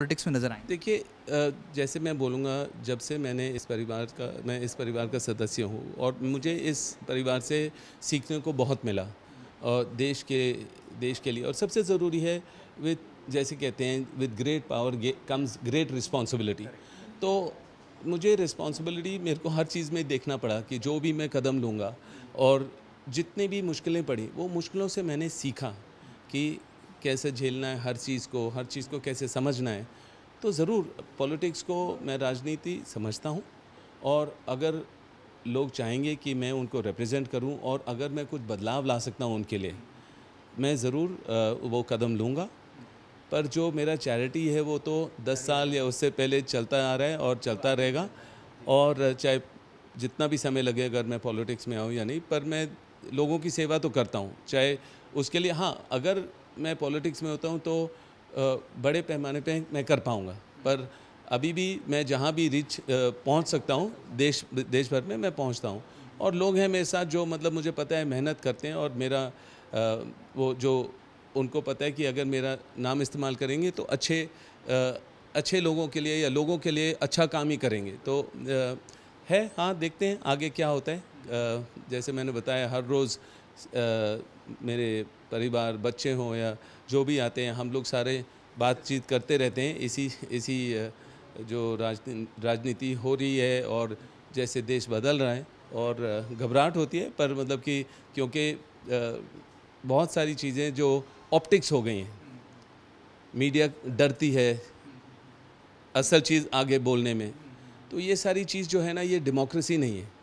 politics में नजर आए देखिए जैसे मैं बोलूँगा जब से मैंने इस परिवार का मैं इस परिवार का सदस्य हूँ और मुझे इस परिवार से सीखने को बहुत मिला और देश के देश के लिए और सबसे ज़रूरी है विथ जैसे कहते हैं with great power comes great responsibility तो मुझे रिस्पॉन्सिबिलिटी मेरे को हर चीज़ में देखना पड़ा कि जो भी मैं कदम लूँगा और जितने भी मुश्किलें पड़ी वो मुश्किलों से मैंने सीखा कि कैसे झेलना है हर चीज़ को हर चीज़ को कैसे समझना है तो ज़रूर पॉलिटिक्स को मैं राजनीति समझता हूँ और अगर लोग चाहेंगे कि मैं उनको रिप्रेजेंट करूं और अगर मैं कुछ बदलाव ला सकता हूं उनके लिए मैं ज़रूर वो कदम लूँगा पर जो मेरा चैरिटी है वो तो 10 साल या उससे पहले चलता आ रहा है और चलता रहेगा और चाहे जितना भी समय लगे अगर मैं पॉलिटिक्स में आऊँ या नहीं पर मैं लोगों की सेवा तो करता हूँ चाहे उसके लिए हाँ अगर मैं पॉलिटिक्स में होता हूँ तो बड़े पैमाने पे मैं कर पाऊँगा पर अभी भी मैं जहाँ भी रिच पहुँच सकता हूँ देश देश भर में मैं पहुँचता हूँ और लोग हैं मेरे साथ जो मतलब मुझे पता है मेहनत करते हैं और मेरा वो जो उनको पता है कि अगर मेरा नाम इस्तेमाल करेंगे तो अच्छे अच्छे लोगों के लिए या लोगों के लिए अच्छा काम ही करेंगे तो है हाँ देखते हैं आगे क्या होता है जैसे मैंने बताया हर रोज़ मेरे परिवार बच्चे हों या जो भी आते हैं हम लोग सारे बातचीत करते रहते हैं इसी इसी जो राजनीति राजनीति हो रही है और जैसे देश बदल रहा है और घबराहट होती है पर मतलब कि क्योंकि बहुत सारी चीज़ें जो ऑप्टिक्स हो गई हैं मीडिया डरती है असल चीज़ आगे बोलने में तो ये सारी चीज़ जो है ना ये डेमोक्रेसी नहीं है